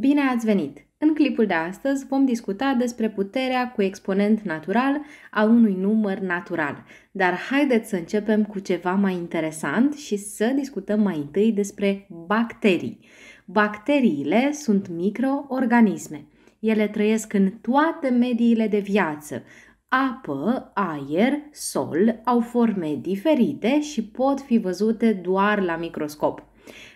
Bine ați venit! În clipul de astăzi vom discuta despre puterea cu exponent natural a unui număr natural. Dar haideți să începem cu ceva mai interesant și să discutăm mai întâi despre bacterii. Bacteriile sunt microorganisme. Ele trăiesc în toate mediile de viață. Apă, aer, sol au forme diferite și pot fi văzute doar la microscop.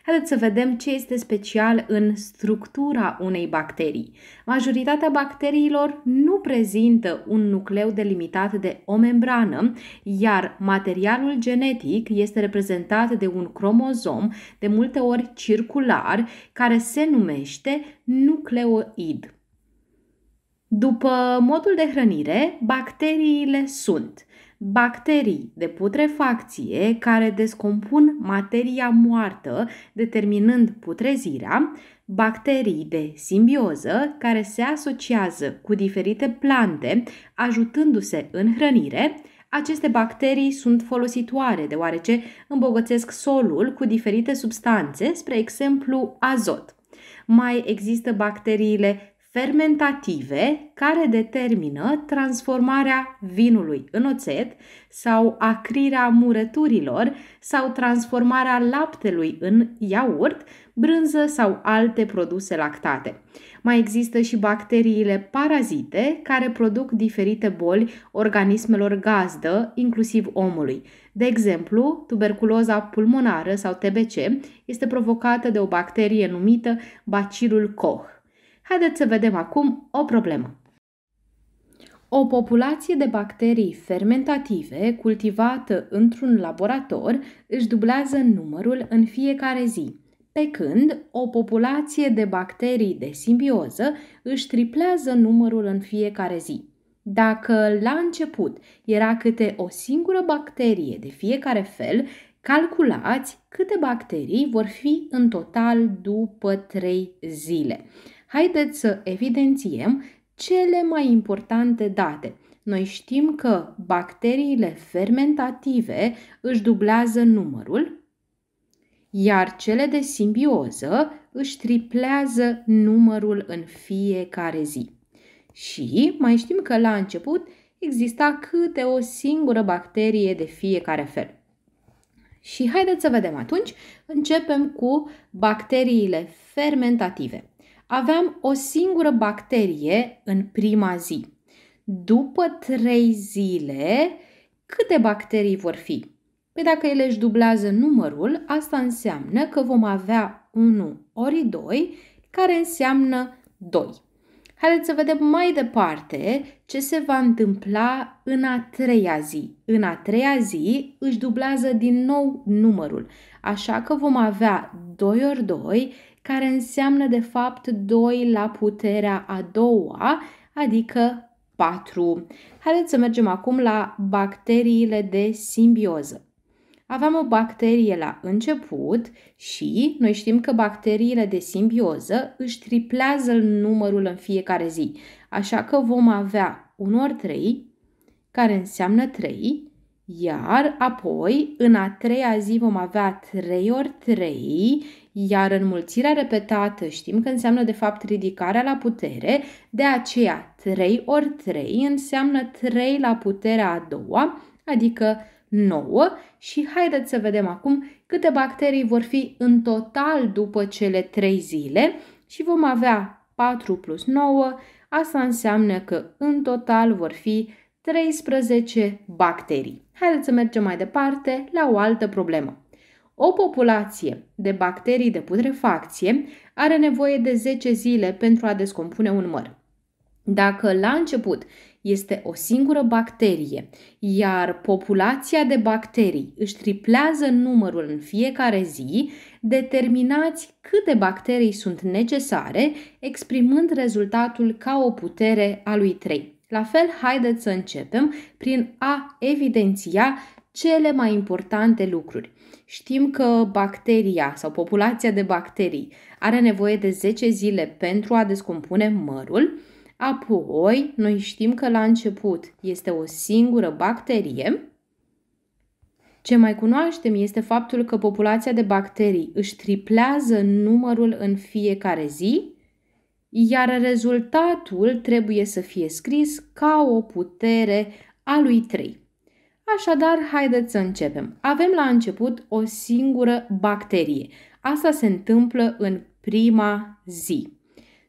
Haideți să vedem ce este special în structura unei bacterii. Majoritatea bacteriilor nu prezintă un nucleu delimitat de o membrană, iar materialul genetic este reprezentat de un cromozom, de multe ori circular, care se numește nucleoid. După modul de hrănire, bacteriile sunt bacterii de putrefacție care descompun materia moartă, determinând putrezirea, bacterii de simbioză care se asociază cu diferite plante, ajutându-se în hrănire, aceste bacterii sunt folositoare deoarece îmbogățesc solul cu diferite substanțe, spre exemplu azot. Mai există bacteriile fermentative care determină transformarea vinului în oțet sau acrirea murăturilor sau transformarea laptelui în iaurt, brânză sau alte produse lactate. Mai există și bacteriile parazite care produc diferite boli organismelor gazdă, inclusiv omului. De exemplu, tuberculoza pulmonară sau TBC este provocată de o bacterie numită bacilul Koch. Haideți să vedem acum o problemă. O populație de bacterii fermentative cultivată într-un laborator își dublează numărul în fiecare zi, pe când o populație de bacterii de simbioză își triplează numărul în fiecare zi. Dacă la început era câte o singură bacterie de fiecare fel, calculați câte bacterii vor fi în total după 3 zile haideți să evidențiem cele mai importante date. Noi știm că bacteriile fermentative își dublează numărul, iar cele de simbioză își triplează numărul în fiecare zi. Și mai știm că la început exista câte o singură bacterie de fiecare fel. Și haideți să vedem atunci. Începem cu bacteriile fermentative aveam o singură bacterie în prima zi. După trei zile, câte bacterii vor fi? Păi dacă ele își dublează numărul, asta înseamnă că vom avea 1 ori 2, care înseamnă 2. Haideți să vedem mai departe ce se va întâmpla în a treia zi. În a treia zi își dublează din nou numărul, așa că vom avea 2 ori 2 care înseamnă de fapt 2 la puterea a doua, adică 4. Haideți să mergem acum la bacteriile de simbioză. Aveam o bacterie la început și noi știm că bacteriile de simbioză își triplează numărul în fiecare zi. Așa că vom avea 1 ori 3, care înseamnă 3, iar apoi în a treia zi vom avea 3 ori 3, iar înmulțirea repetată știm că înseamnă de fapt ridicarea la putere, de aceea 3 ori 3 înseamnă 3 la puterea a doua, adică 9 și haideți să vedem acum câte bacterii vor fi în total după cele 3 zile și vom avea 4 plus 9, asta înseamnă că în total vor fi 13 bacterii. Haideți să mergem mai departe la o altă problemă. O populație de bacterii de putrefacție are nevoie de 10 zile pentru a descompune un măr. Dacă la început este o singură bacterie, iar populația de bacterii își triplează numărul în fiecare zi, determinați câte bacterii sunt necesare, exprimând rezultatul ca o putere a lui 3. La fel, haideți să începem prin a evidenția cele mai importante lucruri. Știm că bacteria sau populația de bacterii are nevoie de 10 zile pentru a descompune mărul, apoi noi știm că la început este o singură bacterie. Ce mai cunoaștem este faptul că populația de bacterii își triplează numărul în fiecare zi, iar rezultatul trebuie să fie scris ca o putere a lui 3. Așadar, haideți să începem. Avem la început o singură bacterie. Asta se întâmplă în prima zi.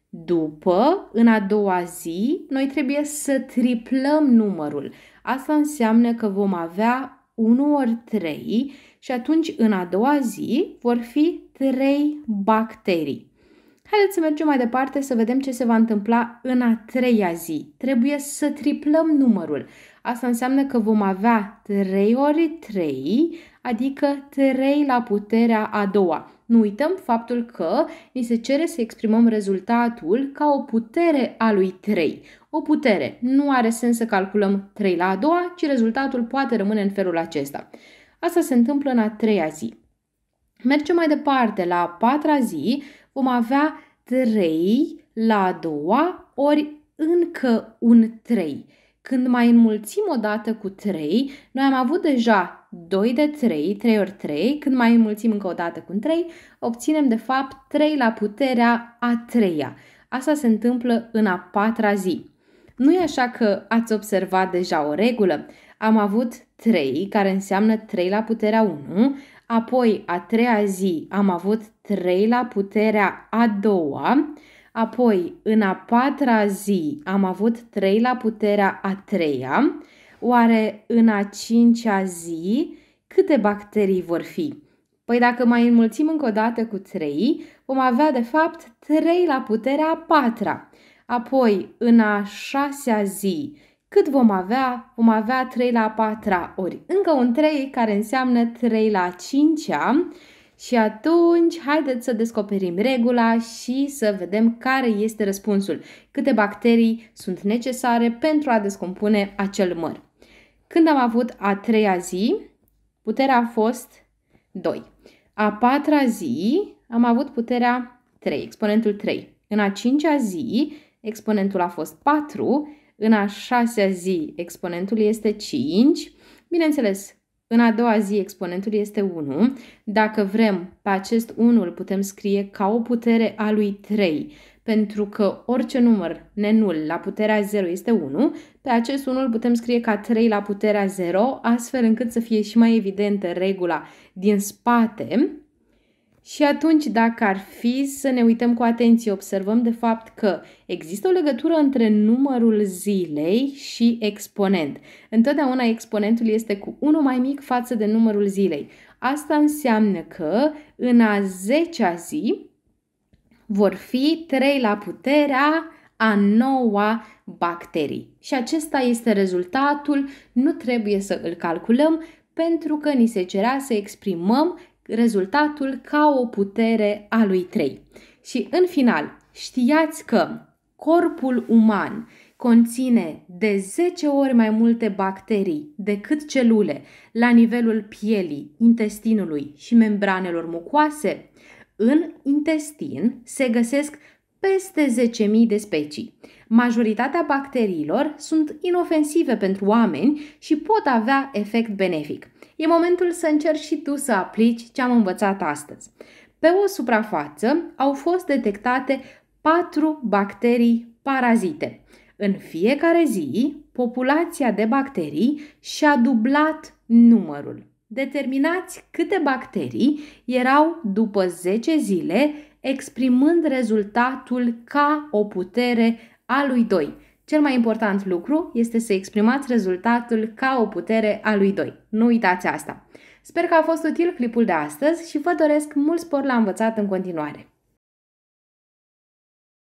După, în a doua zi, noi trebuie să triplăm numărul. Asta înseamnă că vom avea 1 ori 3 și atunci în a doua zi vor fi 3 bacterii. Haideți să mergem mai departe să vedem ce se va întâmpla în a treia zi. Trebuie să triplăm numărul. Asta înseamnă că vom avea 3 ori 3, adică 3 la puterea a doua. Nu uităm faptul că ni se cere să exprimăm rezultatul ca o putere a lui 3. O putere. Nu are sens să calculăm 3 la a doua, ci rezultatul poate rămâne în felul acesta. Asta se întâmplă în a treia zi. Mergem mai departe. La a patra zi vom avea 3 la a doua ori încă un 3. Când mai înmulțim o dată cu 3, noi am avut deja 2 de 3, 3 ori 3, când mai înmulțim încă o dată cu 3, obținem de fapt 3 la puterea a treia. Asta se întâmplă în a patra zi. Nu e așa că ați observat deja o regulă? Am avut 3, care înseamnă 3 la puterea 1, apoi a treia zi am avut 3 la puterea a doua, Apoi, în a patra zi am avut 3 la puterea a treia, oare în a cincea zi câte bacterii vor fi? Păi dacă mai înmulțim încă o dată cu 3, vom avea de fapt 3 la puterea a patra. Apoi, în a șasea zi, cât vom avea? Vom avea 3 la 4 ori încă un 3 care înseamnă 3 la 5 și atunci, haideți să descoperim regula și să vedem care este răspunsul. Câte bacterii sunt necesare pentru a descompune acel măr. Când am avut a treia zi, puterea a fost 2. A patra zi am avut puterea 3, exponentul 3. În a cincea zi, exponentul a fost 4, în a șasea zi, exponentul este 5. Bineînțeles, în a doua zi, exponentul este 1. Dacă vrem, pe acest 1 îl putem scrie ca o putere a lui 3, pentru că orice număr nenul la puterea 0 este 1, pe acest 1 îl putem scrie ca 3 la puterea 0, astfel încât să fie și mai evidentă regula din spate, și atunci, dacă ar fi să ne uităm cu atenție, observăm de fapt că există o legătură între numărul zilei și exponent. Întotdeauna exponentul este cu 1 mai mic față de numărul zilei. Asta înseamnă că în a 10-a zi vor fi 3 la puterea a 9 bacterii. Și acesta este rezultatul, nu trebuie să îl calculăm pentru că ni se cerea să exprimăm rezultatul ca o putere a lui 3. Și în final, știați că corpul uman conține de 10 ori mai multe bacterii decât celule la nivelul pielii, intestinului și membranelor mucoase, în intestin se găsesc peste 10.000 de specii. Majoritatea bacteriilor sunt inofensive pentru oameni și pot avea efect benefic e momentul să încerci și tu să aplici ce am învățat astăzi. Pe o suprafață au fost detectate patru bacterii parazite. În fiecare zi, populația de bacterii și-a dublat numărul. Determinați câte bacterii erau după 10 zile, exprimând rezultatul ca o putere a lui 2. Cel mai important lucru este să exprimați rezultatul ca o putere a lui 2. Nu uitați asta! Sper că a fost util clipul de astăzi și vă doresc mult spor la învățat în continuare!